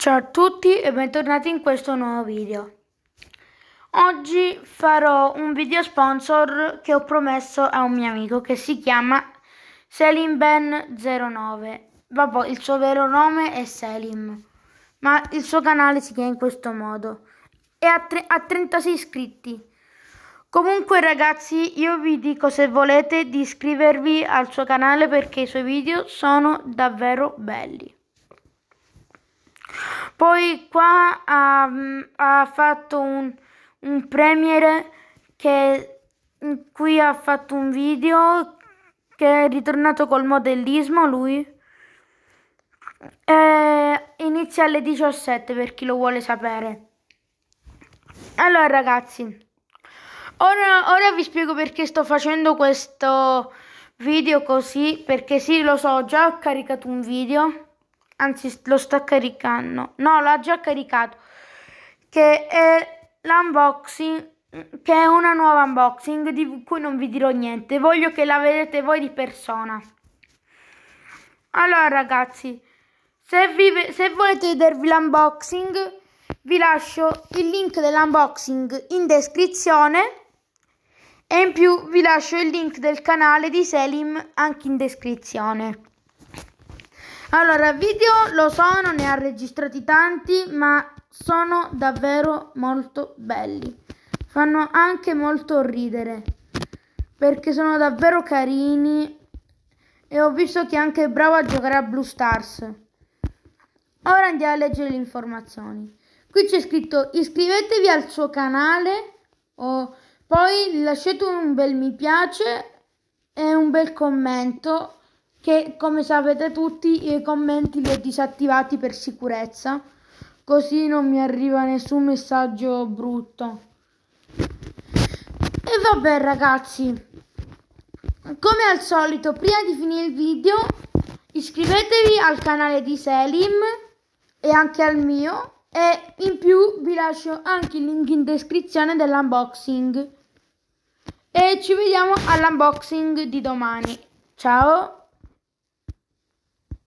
Ciao a tutti e bentornati in questo nuovo video. Oggi farò un video sponsor che ho promesso a un mio amico che si chiama SelimBen09. Vabbè, il suo vero nome è Selim, ma il suo canale si chiama in questo modo. E ha, ha 36 iscritti. Comunque ragazzi, io vi dico se volete di iscrivervi al suo canale perché i suoi video sono davvero belli. Poi qua ha, ha fatto un, un premier che, in cui ha fatto un video che è ritornato col modellismo lui. Eh, inizia alle 17 per chi lo vuole sapere. Allora ragazzi, ora, ora, vi spiego perché sto facendo questo video così, perché sì lo so, ho già ho caricato un video anzi lo sto caricando, no l'ho già caricato, che è l'unboxing, che è una nuova unboxing di cui non vi dirò niente, voglio che la vedete voi di persona. Allora ragazzi, se, vi, se volete vedervi l'unboxing vi lascio il link dell'unboxing in descrizione e in più vi lascio il link del canale di Selim anche in descrizione. Allora, video lo so, non ne ha registrati tanti, ma sono davvero molto belli. Fanno anche molto ridere, perché sono davvero carini e ho visto che è anche bravo a giocare a Blue Stars. Ora andiamo a leggere le informazioni. Qui c'è scritto iscrivetevi al suo canale o poi lasciate un bel mi piace e un bel commento che come sapete tutti i commenti li ho disattivati per sicurezza così non mi arriva nessun messaggio brutto e vabbè ragazzi come al solito prima di finire il video iscrivetevi al canale di Selim e anche al mio e in più vi lascio anche il link in descrizione dell'unboxing e ci vediamo all'unboxing di domani ciao